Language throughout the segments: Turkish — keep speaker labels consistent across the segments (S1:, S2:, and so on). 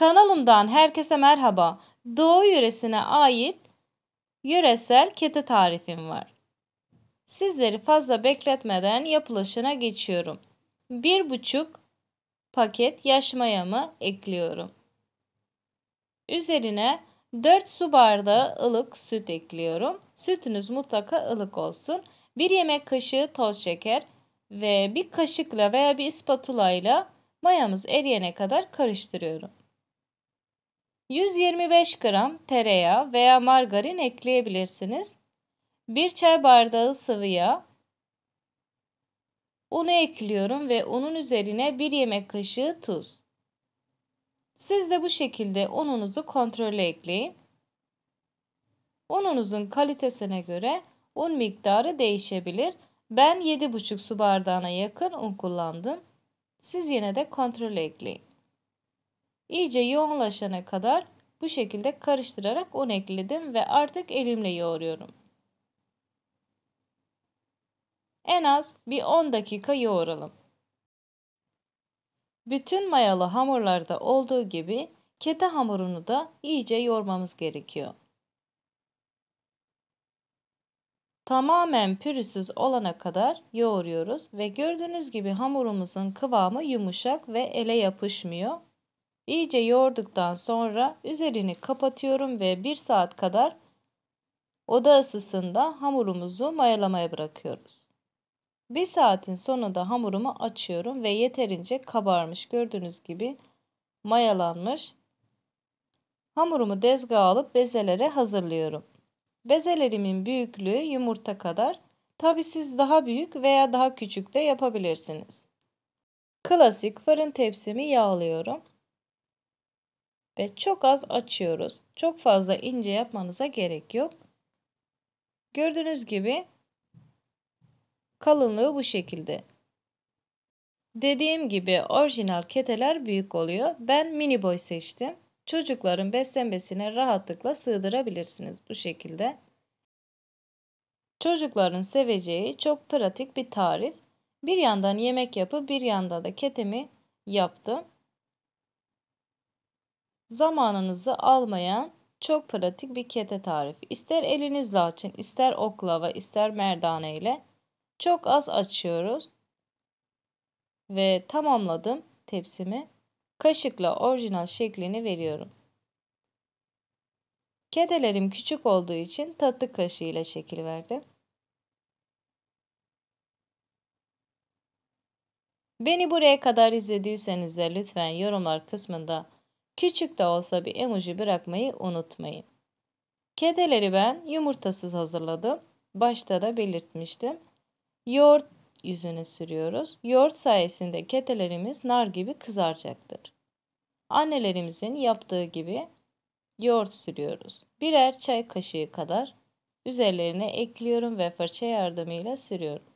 S1: Kanalımdan herkese merhaba. Doğu yöresine ait yöresel kete tarifim var. Sizleri fazla bekletmeden yapılışına geçiyorum. 1,5 paket yaş mayamı ekliyorum. Üzerine 4 su bardağı ılık süt ekliyorum. Sütünüz mutlaka ılık olsun. 1 yemek kaşığı toz şeker ve bir kaşıkla veya bir spatula ile mayamız eriyene kadar karıştırıyorum. 125 gram tereyağı veya margarin ekleyebilirsiniz. 1 çay bardağı sıvı yağ. Unu ekliyorum ve unun üzerine 1 yemek kaşığı tuz. Siz de bu şekilde ununuzu kontrolle ekleyin. Ununuzun kalitesine göre un miktarı değişebilir. Ben 7,5 su bardağına yakın un kullandım. Siz yine de kontrol ekleyin. İyice yoğunlaşana kadar bu şekilde karıştırarak un ekledim ve artık elimle yoğuruyorum. En az bir 10 dakika yoğuralım. Bütün mayalı hamurlarda olduğu gibi kete hamurunu da iyice yoğurmamız gerekiyor. Tamamen pürüzsüz olana kadar yoğuruyoruz ve gördüğünüz gibi hamurumuzun kıvamı yumuşak ve ele yapışmıyor İyice yoğurduktan sonra üzerini kapatıyorum ve 1 saat kadar oda ısısında hamurumuzu mayalamaya bırakıyoruz. 1 saatin sonunda hamurumu açıyorum ve yeterince kabarmış gördüğünüz gibi mayalanmış. Hamurumu dezgaha alıp bezelere hazırlıyorum. Bezelerimin büyüklüğü yumurta kadar. Tabi siz daha büyük veya daha küçük de yapabilirsiniz. Klasik fırın tepsimi yağlıyorum ve çok az açıyoruz. Çok fazla ince yapmanıza gerek yok. Gördüğünüz gibi kalınlığı bu şekilde. Dediğim gibi orijinal keteler büyük oluyor. Ben mini boy seçtim. Çocukların beslenmesine rahatlıkla sığdırabilirsiniz bu şekilde. Çocukların seveceği çok pratik bir tarif. Bir yandan yemek yapıp bir yandan da ketemi yaptım zamanınızı almayan çok pratik bir kete tarifi. İster elinizle açın, ister oklava, ister merdane ile. Çok az açıyoruz. Ve tamamladım tepsimi. Kaşıkla orijinal şeklini veriyorum. Kedelerim küçük olduğu için tatlı kaşığı ile şekil verdim. Beni buraya kadar izlediyseniz de lütfen yorumlar kısmında Küçük de olsa bir emoji bırakmayı unutmayın. Kedeleri ben yumurtasız hazırladım. Başta da belirtmiştim. Yoğurt yüzüne sürüyoruz. Yoğurt sayesinde kedelerimiz nar gibi kızaracaktır. Annelerimizin yaptığı gibi yoğurt sürüyoruz. Birer çay kaşığı kadar üzerlerine ekliyorum ve fırça yardımıyla sürüyorum.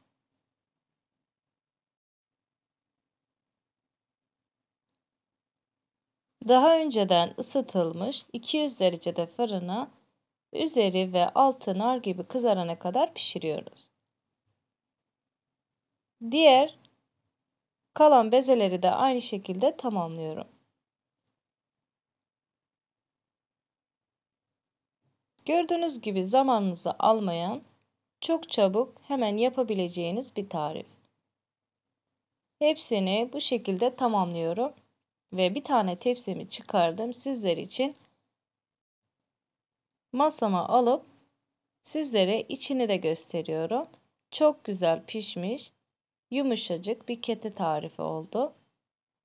S1: Daha önceden ısıtılmış 200 derecede fırına üzeri ve altı nar gibi kızarana kadar pişiriyoruz. Diğer kalan bezeleri de aynı şekilde tamamlıyorum. Gördüğünüz gibi zamanınızı almayan, çok çabuk hemen yapabileceğiniz bir tarif. Hepsini bu şekilde tamamlıyorum ve bir tane tepsimi çıkardım sizler için masama alıp sizlere içini de gösteriyorum. Çok güzel pişmiş, yumuşacık bir kete tarifi oldu.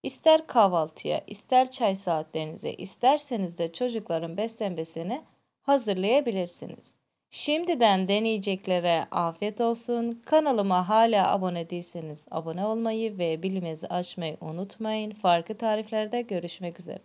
S1: İster kahvaltıya, ister çay saatlerinize, isterseniz de çocukların beslenmesini hazırlayabilirsiniz. Şimdiden deneyeceklere afiyet olsun. Kanalıma hala abone değilseniz abone olmayı ve bilmezi açmayı unutmayın. Farklı tariflerde görüşmek üzere.